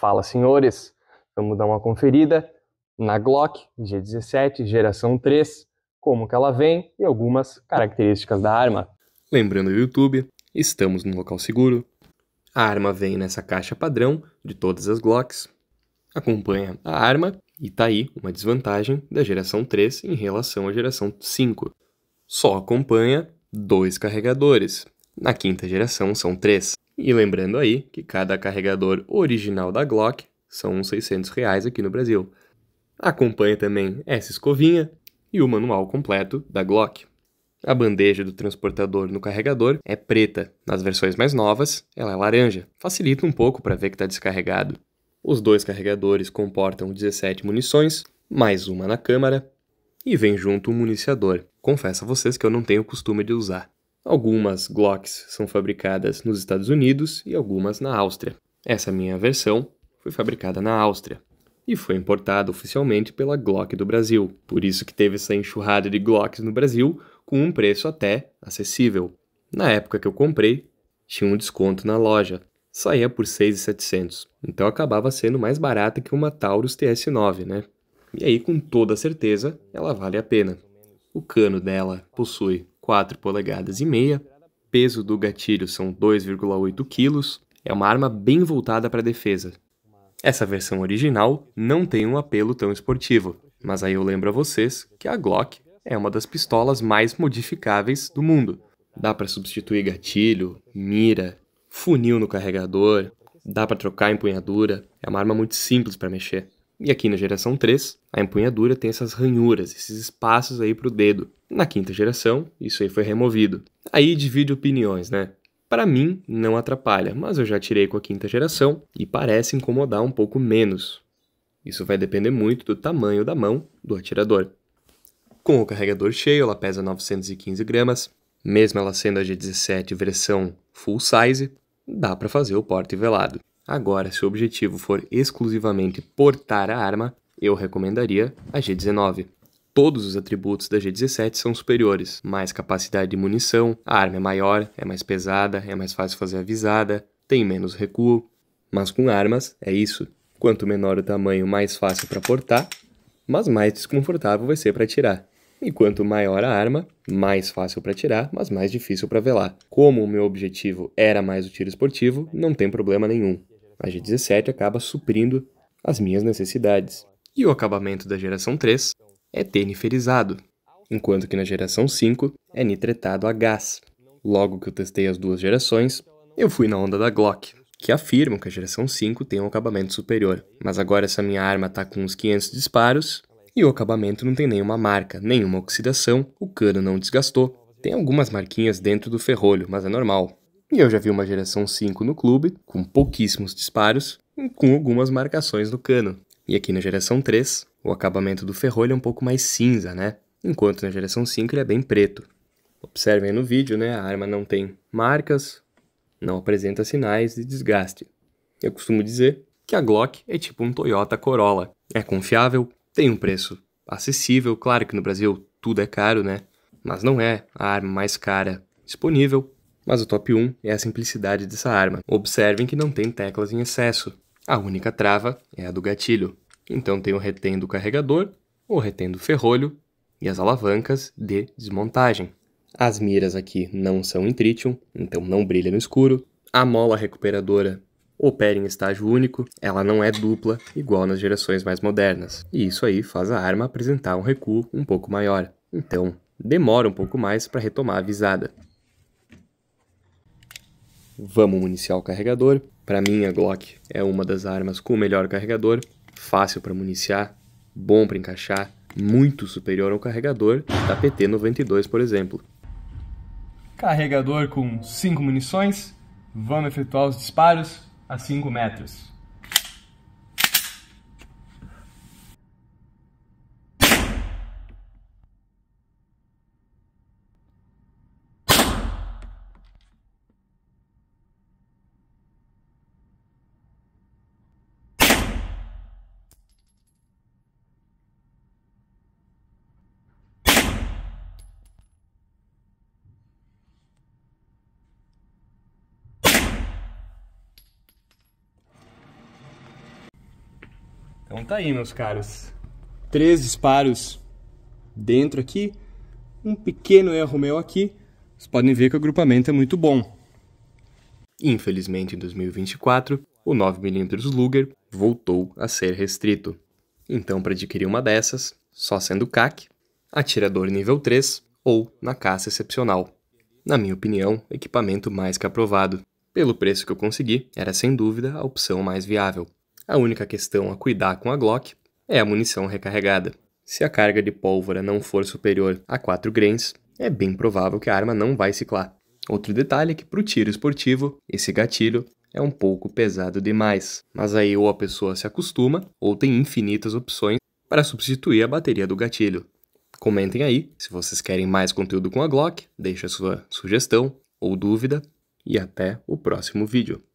Fala, senhores, vamos dar uma conferida na Glock G17 geração 3, como que ela vem e algumas características da arma. Lembrando o YouTube, estamos num local seguro. A arma vem nessa caixa padrão de todas as Glocks. Acompanha a arma e tá aí uma desvantagem da geração 3 em relação à geração 5. Só acompanha dois carregadores. Na quinta geração são três. E lembrando aí que cada carregador original da Glock são uns 600 reais aqui no Brasil. Acompanhe também essa escovinha e o manual completo da Glock. A bandeja do transportador no carregador é preta, nas versões mais novas ela é laranja, facilita um pouco para ver que está descarregado. Os dois carregadores comportam 17 munições, mais uma na câmara, e vem junto um municiador. Confesso a vocês que eu não tenho costume de usar. Algumas Glocks são fabricadas nos Estados Unidos e algumas na Áustria. Essa minha versão foi fabricada na Áustria e foi importada oficialmente pela Glock do Brasil. Por isso que teve essa enxurrada de Glocks no Brasil com um preço até acessível. Na época que eu comprei, tinha um desconto na loja. Saía por 6.700. Então acabava sendo mais barata que uma Taurus TS9, né? E aí com toda certeza, ela vale a pena. O cano dela possui 4 polegadas e meia, peso do gatilho são 2,8 kg, é uma arma bem voltada para a defesa. Essa versão original não tem um apelo tão esportivo, mas aí eu lembro a vocês que a Glock é uma das pistolas mais modificáveis do mundo. Dá para substituir gatilho, mira, funil no carregador, dá para trocar a empunhadura, é uma arma muito simples para mexer. E aqui na geração 3, a empunhadura tem essas ranhuras, esses espaços aí para o dedo, na quinta geração, isso aí foi removido. Aí divide opiniões, né? Para mim, não atrapalha, mas eu já tirei com a quinta geração e parece incomodar um pouco menos. Isso vai depender muito do tamanho da mão do atirador. Com o carregador cheio, ela pesa 915 gramas, mesmo ela sendo a G17 versão full size, dá para fazer o porte velado. Agora, se o objetivo for exclusivamente portar a arma, eu recomendaria a G19 todos os atributos da G17 são superiores: mais capacidade de munição, a arma é maior, é mais pesada, é mais fácil fazer a visada, tem menos recuo. Mas com armas, é isso. Quanto menor o tamanho, mais fácil para portar, mas mais desconfortável vai ser para tirar. E quanto maior a arma, mais fácil para tirar, mas mais difícil para velar. Como o meu objetivo era mais o tiro esportivo, não tem problema nenhum. A G17 acaba suprindo as minhas necessidades. E o acabamento da geração 3 é teniferizado, enquanto que na geração 5 é nitretado a gás. Logo que eu testei as duas gerações, eu fui na onda da Glock, que afirmam que a geração 5 tem um acabamento superior, mas agora essa minha arma está com uns 500 disparos e o acabamento não tem nenhuma marca, nenhuma oxidação, o cano não desgastou, tem algumas marquinhas dentro do ferrolho, mas é normal. E eu já vi uma geração 5 no clube, com pouquíssimos disparos, com algumas marcações no cano. E aqui na geração 3, o acabamento do ferrolho é um pouco mais cinza, né? Enquanto na geração 5 ele é bem preto. Observem no vídeo, né? A arma não tem marcas, não apresenta sinais de desgaste. Eu costumo dizer que a Glock é tipo um Toyota Corolla. É confiável, tem um preço acessível, claro que no Brasil tudo é caro, né? Mas não é a arma mais cara disponível. Mas o top 1 é a simplicidade dessa arma. Observem que não tem teclas em excesso. A única trava é a do gatilho. Então tem o retém do carregador, o retém do ferrolho e as alavancas de desmontagem. As miras aqui não são em tritium, então não brilha no escuro. A mola recuperadora opera em estágio único, ela não é dupla, igual nas gerações mais modernas. E isso aí faz a arma apresentar um recuo um pouco maior. Então, demora um pouco mais para retomar a visada. Vamos municiar o carregador. Para mim, a Glock é uma das armas com o melhor carregador, fácil para municiar, bom para encaixar, muito superior ao carregador da PT-92, por exemplo. Carregador com 5 munições, vamos efetuar os disparos a 5 metros. Conta aí, meus caros. Três disparos dentro aqui, um pequeno erro meu aqui. Vocês podem ver que o agrupamento é muito bom. Infelizmente, em 2024, o 9mm Luger voltou a ser restrito. Então, para adquirir uma dessas, só sendo CAC, atirador nível 3 ou na caça excepcional. Na minha opinião, equipamento mais que aprovado. Pelo preço que eu consegui, era sem dúvida a opção mais viável. A única questão a cuidar com a Glock é a munição recarregada. Se a carga de pólvora não for superior a 4 grains, é bem provável que a arma não vai ciclar. Outro detalhe é que para o tiro esportivo, esse gatilho é um pouco pesado demais, mas aí ou a pessoa se acostuma ou tem infinitas opções para substituir a bateria do gatilho. Comentem aí se vocês querem mais conteúdo com a Glock, a sua sugestão ou dúvida e até o próximo vídeo.